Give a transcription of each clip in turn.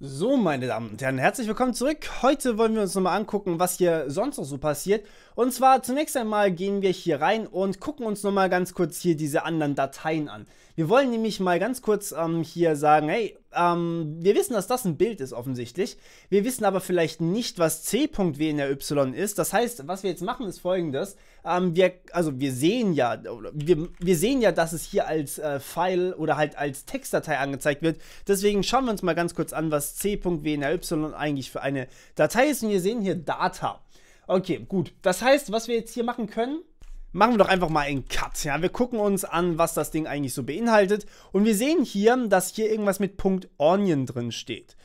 So, meine Damen und Herren, herzlich willkommen zurück. Heute wollen wir uns nochmal angucken, was hier sonst noch so passiert. Und zwar zunächst einmal gehen wir hier rein und gucken uns nochmal ganz kurz hier diese anderen Dateien an. Wir wollen nämlich mal ganz kurz ähm, hier sagen, hey, ähm, wir wissen, dass das ein Bild ist offensichtlich. Wir wissen aber vielleicht nicht, was C.W in der Y ist. Das heißt, was wir jetzt machen, ist folgendes. Ähm, wir, also wir sehen ja, wir, wir sehen ja, dass es hier als äh, File oder halt als Textdatei angezeigt wird. Deswegen schauen wir uns mal ganz kurz an, was C.W in der Y eigentlich für eine Datei ist. Und wir sehen hier Data. Okay, gut. Das heißt, was wir jetzt hier machen können, machen wir doch einfach mal einen Cut. Ja, wir gucken uns an, was das Ding eigentlich so beinhaltet. Und wir sehen hier, dass hier irgendwas mit Punkt .onion drin steht.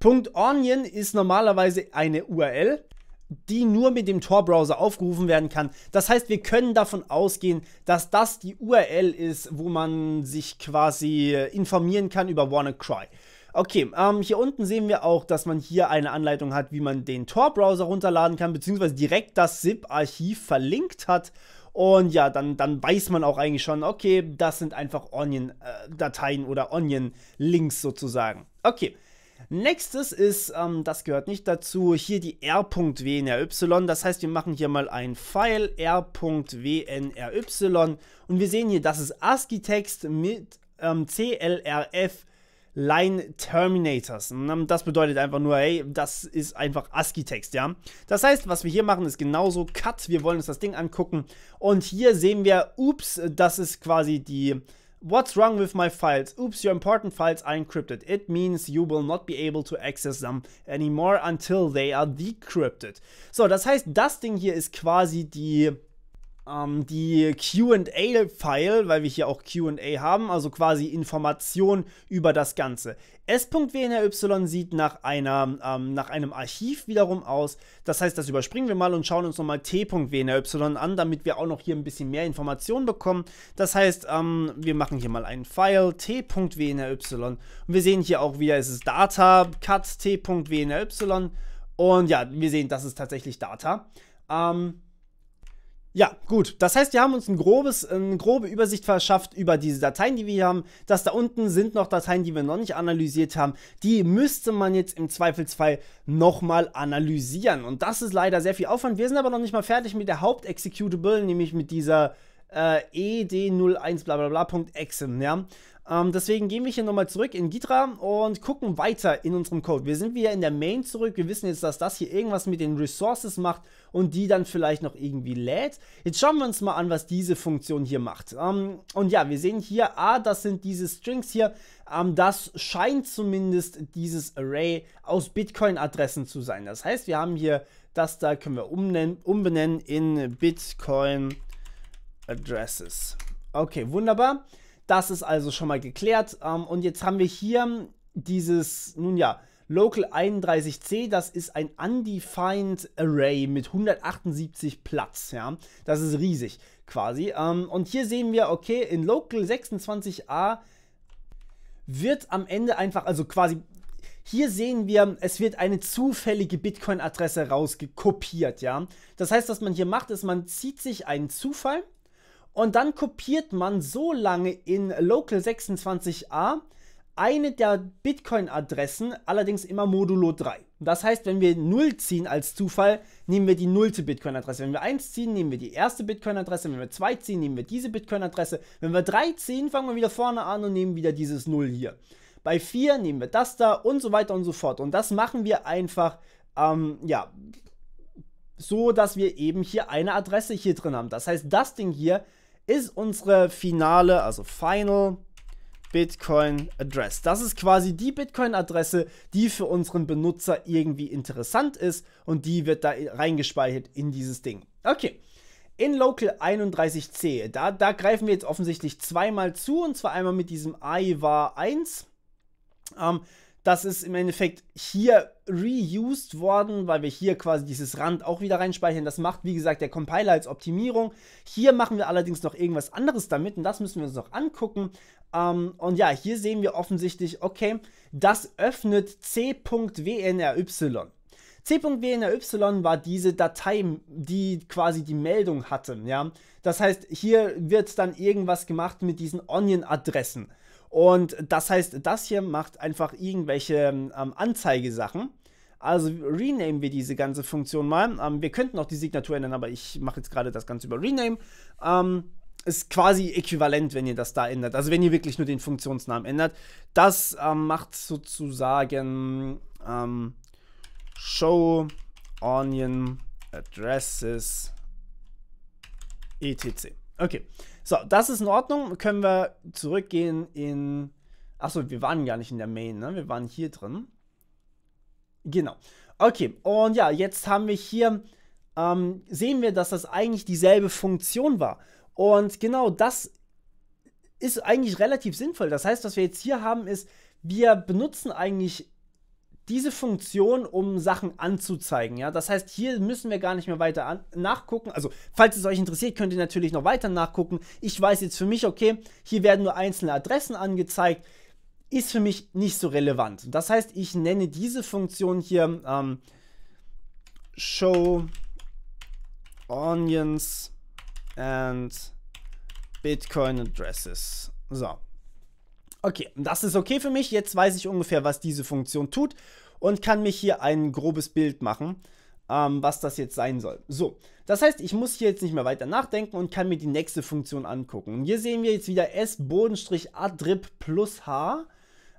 Punkt .onion ist normalerweise eine URL, die nur mit dem Tor-Browser aufgerufen werden kann. Das heißt, wir können davon ausgehen, dass das die URL ist, wo man sich quasi äh, informieren kann über WannaCry. Okay, ähm, hier unten sehen wir auch, dass man hier eine Anleitung hat, wie man den Tor-Browser runterladen kann, beziehungsweise direkt das ZIP-Archiv verlinkt hat und ja, dann, dann weiß man auch eigentlich schon, okay, das sind einfach Onion-Dateien äh, oder Onion-Links sozusagen. Okay. Nächstes ist, ähm, das gehört nicht dazu, hier die r.wnry. Das heißt, wir machen hier mal ein File r.wnry und wir sehen hier, das ist ASCII-Text mit ähm, CLRF Line Terminators. das bedeutet einfach nur, hey, das ist einfach ASCII-Text, ja. Das heißt, was wir hier machen, ist genauso Cut. Wir wollen uns das Ding angucken. Und hier sehen wir, ups, das ist quasi die... What's wrong with my files? Oops, your important files are encrypted. It means you will not be able to access them anymore until they are decrypted. So, das heißt, das Ding hier ist quasi die ähm, die QA-File, weil wir hier auch QA haben, also quasi Informationen über das Ganze. S.WNRY sieht nach, einer, ähm, nach einem Archiv wiederum aus. Das heißt, das überspringen wir mal und schauen uns nochmal t.wnry an, damit wir auch noch hier ein bisschen mehr Informationen bekommen. Das heißt, ähm, wir machen hier mal einen File t.wnry und wir sehen hier auch wieder, es ist Data, cut t.wnry und ja, wir sehen, das ist tatsächlich Data. Ähm, ja, gut. Das heißt, wir haben uns ein grobes, eine grobe Übersicht verschafft über diese Dateien, die wir hier haben. Das da unten sind noch Dateien, die wir noch nicht analysiert haben. Die müsste man jetzt im Zweifelsfall nochmal analysieren. Und das ist leider sehr viel Aufwand. Wir sind aber noch nicht mal fertig mit der Hauptexecutable, nämlich mit dieser äh, ed01 blablabla.exe. Ja? Ähm, deswegen gehen wir hier nochmal zurück in Gitra und gucken weiter in unserem Code. Wir sind wieder in der Main zurück. Wir wissen jetzt, dass das hier irgendwas mit den Resources macht und die dann vielleicht noch irgendwie lädt. Jetzt schauen wir uns mal an, was diese Funktion hier macht. Ähm, und ja, wir sehen hier, ah, das sind diese Strings hier. Ähm, das scheint zumindest dieses Array aus Bitcoin-Adressen zu sein. Das heißt, wir haben hier das da, können wir umbenennen in Bitcoin-Adressen. Addresses. Okay, wunderbar. Das ist also schon mal geklärt. Ähm, und jetzt haben wir hier dieses, nun ja, Local 31c, das ist ein undefined Array mit 178 Platz, ja. Das ist riesig quasi. Ähm, und hier sehen wir, okay, in Local 26a wird am Ende einfach, also quasi, hier sehen wir, es wird eine zufällige Bitcoin-Adresse rausgekopiert, ja. Das heißt, was man hier macht, ist, man zieht sich einen Zufall, und dann kopiert man so lange in Local 26a eine der Bitcoin-Adressen, allerdings immer modulo 3. Das heißt, wenn wir 0 ziehen als Zufall, nehmen wir die nullte Bitcoin-Adresse. Wenn wir 1 ziehen, nehmen wir die erste Bitcoin-Adresse. Wenn wir 2 ziehen, nehmen wir diese Bitcoin-Adresse. Wenn wir 3 ziehen, fangen wir wieder vorne an und nehmen wieder dieses 0 hier. Bei 4 nehmen wir das da und so weiter und so fort. Und das machen wir einfach, ähm, ja, so dass wir eben hier eine Adresse hier drin haben. Das heißt, das Ding hier ist unsere finale, also Final Bitcoin Address. Das ist quasi die Bitcoin-Adresse, die für unseren Benutzer irgendwie interessant ist und die wird da reingespeichert in dieses Ding. Okay. In Local 31c, da, da greifen wir jetzt offensichtlich zweimal zu und zwar einmal mit diesem IVAR 1. Ähm, das ist im Endeffekt hier reused worden, weil wir hier quasi dieses Rand auch wieder reinspeichern. Das macht, wie gesagt, der Compiler als Optimierung. Hier machen wir allerdings noch irgendwas anderes damit und das müssen wir uns noch angucken. Ähm, und ja, hier sehen wir offensichtlich, okay, das öffnet c.wnry. C.wnry war diese Datei, die quasi die Meldung hatte, ja. Das heißt, hier wird dann irgendwas gemacht mit diesen Onion-Adressen. Und das heißt, das hier macht einfach irgendwelche ähm, ähm, Anzeigesachen. Also renamen wir diese ganze Funktion mal. Ähm, wir könnten auch die Signatur ändern, aber ich mache jetzt gerade das Ganze über rename. Ähm, ist quasi äquivalent, wenn ihr das da ändert. Also wenn ihr wirklich nur den Funktionsnamen ändert. Das ähm, macht sozusagen ähm, show onion addresses etc. Okay, so, das ist in Ordnung. Können wir zurückgehen in... Achso, wir waren gar nicht in der Main, ne? Wir waren hier drin. Genau. Okay, und ja, jetzt haben wir hier... Ähm, sehen wir, dass das eigentlich dieselbe Funktion war. Und genau das ist eigentlich relativ sinnvoll. Das heißt, was wir jetzt hier haben, ist, wir benutzen eigentlich diese Funktion, um Sachen anzuzeigen. Ja, das heißt, hier müssen wir gar nicht mehr weiter an, nachgucken. Also, falls es euch interessiert, könnt ihr natürlich noch weiter nachgucken. Ich weiß jetzt für mich, okay, hier werden nur einzelne Adressen angezeigt. Ist für mich nicht so relevant. Das heißt, ich nenne diese Funktion hier ähm, Show Onions and Bitcoin Addresses. So. Okay, das ist okay für mich. Jetzt weiß ich ungefähr, was diese Funktion tut und kann mich hier ein grobes Bild machen, ähm, was das jetzt sein soll. So, das heißt, ich muss hier jetzt nicht mehr weiter nachdenken und kann mir die nächste Funktion angucken. Und hier sehen wir jetzt wieder s-adrip plus h.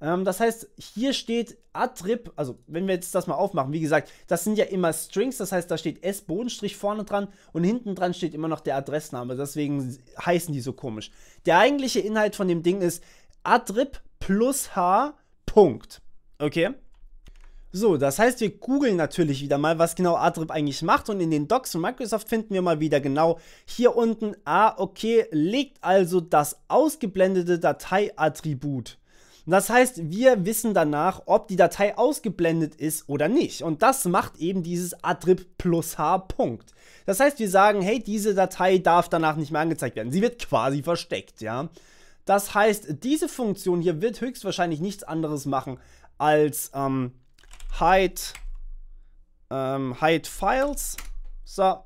Ähm, das heißt, hier steht adrip, also wenn wir jetzt das mal aufmachen, wie gesagt, das sind ja immer Strings, das heißt, da steht s-Bodenstrich vorne dran und hinten dran steht immer noch der Adressname, deswegen heißen die so komisch. Der eigentliche Inhalt von dem Ding ist, Adrip plus H. Punkt. Okay? So, das heißt, wir googeln natürlich wieder mal, was genau Adrip eigentlich macht und in den Docs von Microsoft finden wir mal wieder genau hier unten, ah, okay, legt also das ausgeblendete Dateiattribut. Das heißt, wir wissen danach, ob die Datei ausgeblendet ist oder nicht. Und das macht eben dieses Adrip plus H Punkt. Das heißt, wir sagen, hey, diese Datei darf danach nicht mehr angezeigt werden. Sie wird quasi versteckt, ja. Das heißt, diese Funktion hier wird höchstwahrscheinlich nichts anderes machen als ähm, hide, ähm, hide files. So,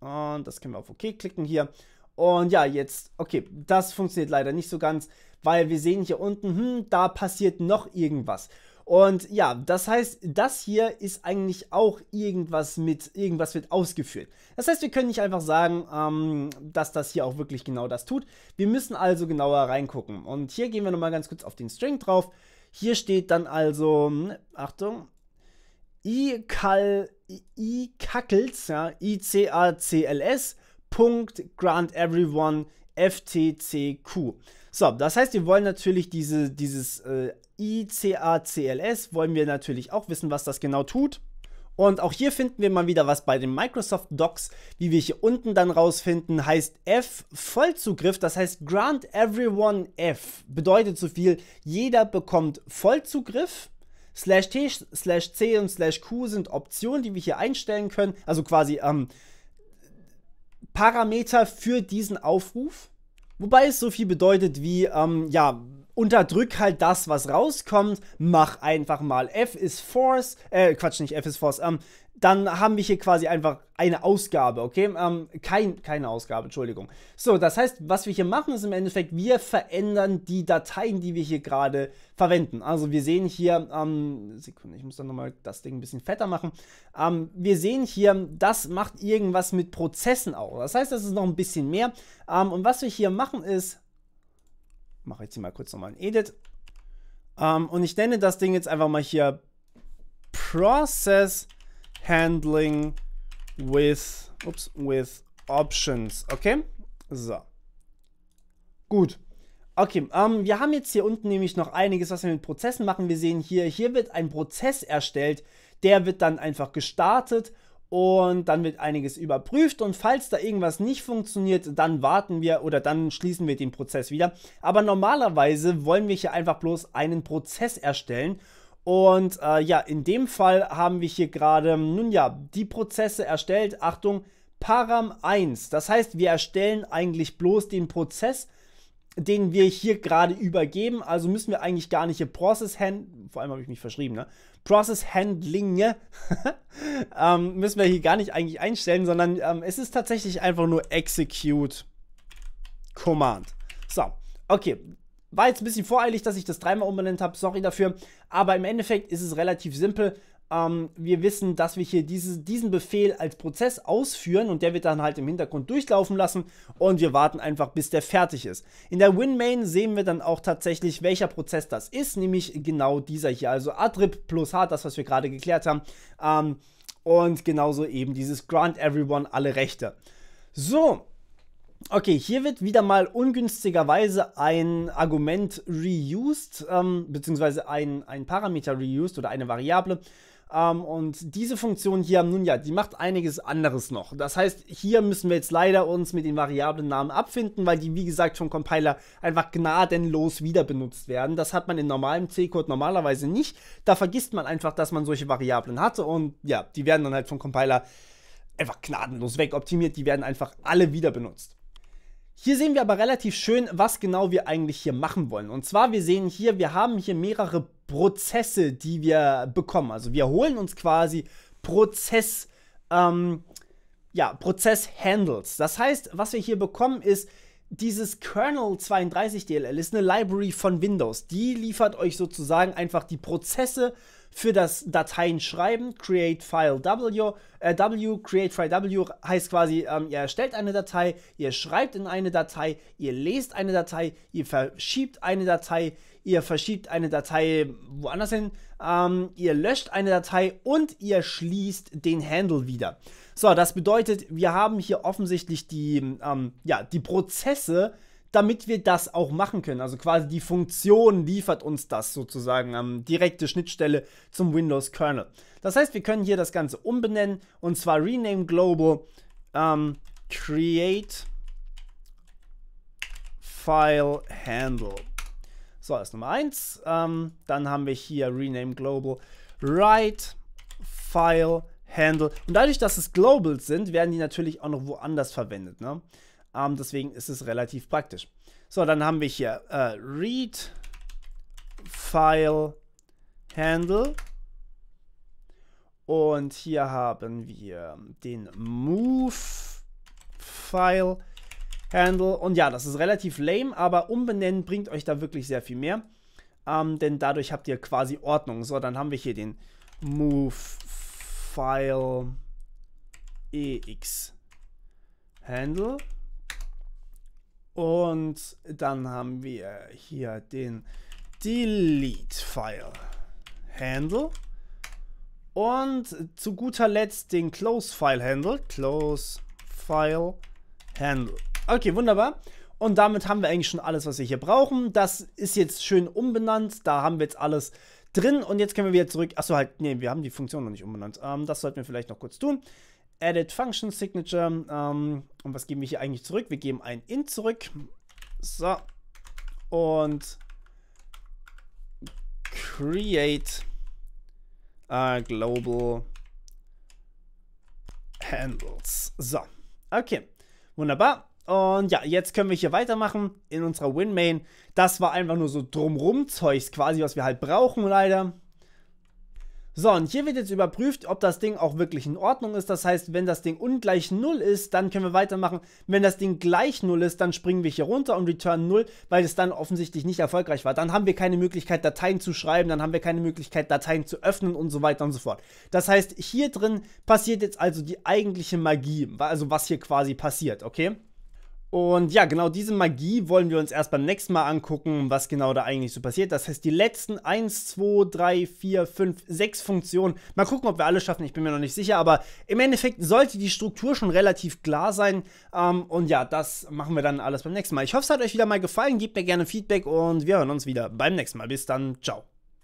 und das können wir auf OK klicken hier. Und ja, jetzt, okay, das funktioniert leider nicht so ganz, weil wir sehen hier unten, hm, da passiert noch irgendwas. Und ja, das heißt, das hier ist eigentlich auch irgendwas mit, irgendwas wird ausgeführt. Das heißt, wir können nicht einfach sagen, ähm, dass das hier auch wirklich genau das tut. Wir müssen also genauer reingucken. Und hier gehen wir nochmal ganz kurz auf den String drauf. Hier steht dann also, Achtung, i -Kal i kackels, ja, i c a c l s Punkt grant everyone FTCQ. So, das heißt, wir wollen natürlich diese, dieses äh, ICACLS, wollen wir natürlich auch wissen, was das genau tut. Und auch hier finden wir mal wieder was bei den Microsoft Docs, wie wir hier unten dann rausfinden, heißt F Vollzugriff, das heißt Grant Everyone F, bedeutet so viel, jeder bekommt Vollzugriff. Slash T, slash C und slash Q sind Optionen, die wir hier einstellen können, also quasi ähm, Parameter für diesen Aufruf, wobei es so viel bedeutet wie, ähm, ja, unterdrück halt das, was rauskommt, mach einfach mal. F ist Force, äh, Quatsch, nicht F ist Force, ähm, dann haben wir hier quasi einfach eine Ausgabe, okay? Ähm, kein, keine Ausgabe, Entschuldigung. So, das heißt, was wir hier machen, ist im Endeffekt, wir verändern die Dateien, die wir hier gerade verwenden. Also wir sehen hier, ähm, Sekunde, ich muss dann nochmal das Ding ein bisschen fetter machen. Ähm, wir sehen hier, das macht irgendwas mit Prozessen auch. Das heißt, das ist noch ein bisschen mehr. Ähm, und was wir hier machen ist, mache jetzt hier mal kurz nochmal ein Edit. Ähm, und ich nenne das Ding jetzt einfach mal hier Process handling with, ups, with options. Okay? So. Gut. Okay, ähm, wir haben jetzt hier unten nämlich noch einiges, was wir mit Prozessen machen. Wir sehen hier, hier wird ein Prozess erstellt, der wird dann einfach gestartet und dann wird einiges überprüft und falls da irgendwas nicht funktioniert, dann warten wir oder dann schließen wir den Prozess wieder. Aber normalerweise wollen wir hier einfach bloß einen Prozess erstellen und äh, ja, in dem Fall haben wir hier gerade, nun ja, die Prozesse erstellt. Achtung, Param 1. Das heißt, wir erstellen eigentlich bloß den Prozess, den wir hier gerade übergeben. Also müssen wir eigentlich gar nicht hier Process Hand, vor allem habe ich mich verschrieben, ne? Process Handling ähm, müssen wir hier gar nicht eigentlich einstellen, sondern ähm, es ist tatsächlich einfach nur Execute Command. So, okay, war jetzt ein bisschen voreilig, dass ich das dreimal umbenannt habe, sorry dafür. Aber im Endeffekt ist es relativ simpel. Ähm, wir wissen, dass wir hier diese, diesen Befehl als Prozess ausführen und der wird dann halt im Hintergrund durchlaufen lassen und wir warten einfach, bis der fertig ist. In der WinMain sehen wir dann auch tatsächlich, welcher Prozess das ist, nämlich genau dieser hier, also Adrip plus H, das, was wir gerade geklärt haben. Ähm, und genauso eben dieses Grant Everyone alle Rechte. So, Okay, hier wird wieder mal ungünstigerweise ein Argument reused, ähm, beziehungsweise ein, ein Parameter reused oder eine Variable. Ähm, und diese Funktion hier, nun ja, die macht einiges anderes noch. Das heißt, hier müssen wir jetzt leider uns mit den Variablennamen abfinden, weil die, wie gesagt, vom Compiler einfach gnadenlos wieder benutzt werden. Das hat man in normalem C-Code normalerweise nicht. Da vergisst man einfach, dass man solche Variablen hatte und ja, die werden dann halt vom Compiler einfach gnadenlos wegoptimiert. Die werden einfach alle wieder benutzt. Hier sehen wir aber relativ schön, was genau wir eigentlich hier machen wollen. Und zwar, wir sehen hier, wir haben hier mehrere Prozesse, die wir bekommen. Also wir holen uns quasi Prozess, ähm, ja, Prozess-Handles. Das heißt, was wir hier bekommen ist, dieses Kernel 32 DLL ist eine Library von Windows. Die liefert euch sozusagen einfach die Prozesse, für das Dateien schreiben, create file W, äh, W, create file W heißt quasi, ähm, ihr erstellt eine Datei, ihr schreibt in eine Datei, ihr lest eine Datei, ihr verschiebt eine Datei, ihr verschiebt eine Datei woanders hin, ähm, ihr löscht eine Datei und ihr schließt den Handle wieder. So, das bedeutet, wir haben hier offensichtlich die, ähm, ja, die Prozesse, damit wir das auch machen können. Also quasi die Funktion liefert uns das sozusagen ähm, direkte Schnittstelle zum Windows Kernel. Das heißt, wir können hier das Ganze umbenennen und zwar rename global ähm, create file handle. So, das ist Nummer 1. Ähm, dann haben wir hier rename global write file handle. Und dadurch, dass es globals sind, werden die natürlich auch noch woanders verwendet. Ne? Ähm, deswegen ist es relativ praktisch. So, dann haben wir hier äh, read file handle und hier haben wir den move file handle und ja, das ist relativ lame, aber umbenennen bringt euch da wirklich sehr viel mehr, ähm, denn dadurch habt ihr quasi Ordnung. So, dann haben wir hier den move file ex handle und dann haben wir hier den Delete-File Handle. Und zu guter Letzt den Close-File-Handle. Close-File-Handle. Okay, wunderbar. Und damit haben wir eigentlich schon alles, was wir hier brauchen. Das ist jetzt schön umbenannt. Da haben wir jetzt alles drin. Und jetzt können wir wieder zurück. Achso, halt, nee, wir haben die Funktion noch nicht umbenannt. Ähm, das sollten wir vielleicht noch kurz tun. Edit Function Signature. Ähm, und was geben wir hier eigentlich zurück? Wir geben ein int zurück. So. Und create äh, global handles. So. Okay. Wunderbar. Und ja, jetzt können wir hier weitermachen in unserer WinMain. Das war einfach nur so drumrum Zeugs quasi, was wir halt brauchen leider. So, und hier wird jetzt überprüft, ob das Ding auch wirklich in Ordnung ist. Das heißt, wenn das Ding ungleich 0 ist, dann können wir weitermachen. Wenn das Ding gleich 0 ist, dann springen wir hier runter und return 0, weil es dann offensichtlich nicht erfolgreich war. Dann haben wir keine Möglichkeit, Dateien zu schreiben, dann haben wir keine Möglichkeit, Dateien zu öffnen und so weiter und so fort. Das heißt, hier drin passiert jetzt also die eigentliche Magie, also was hier quasi passiert, okay? Und ja, genau diese Magie wollen wir uns erst beim nächsten Mal angucken, was genau da eigentlich so passiert. Das heißt, die letzten 1, 2, 3, 4, 5, 6 Funktionen. Mal gucken, ob wir alle schaffen, ich bin mir noch nicht sicher, aber im Endeffekt sollte die Struktur schon relativ klar sein. Ähm, und ja, das machen wir dann alles beim nächsten Mal. Ich hoffe, es hat euch wieder mal gefallen. Gebt mir gerne Feedback und wir hören uns wieder beim nächsten Mal. Bis dann, ciao.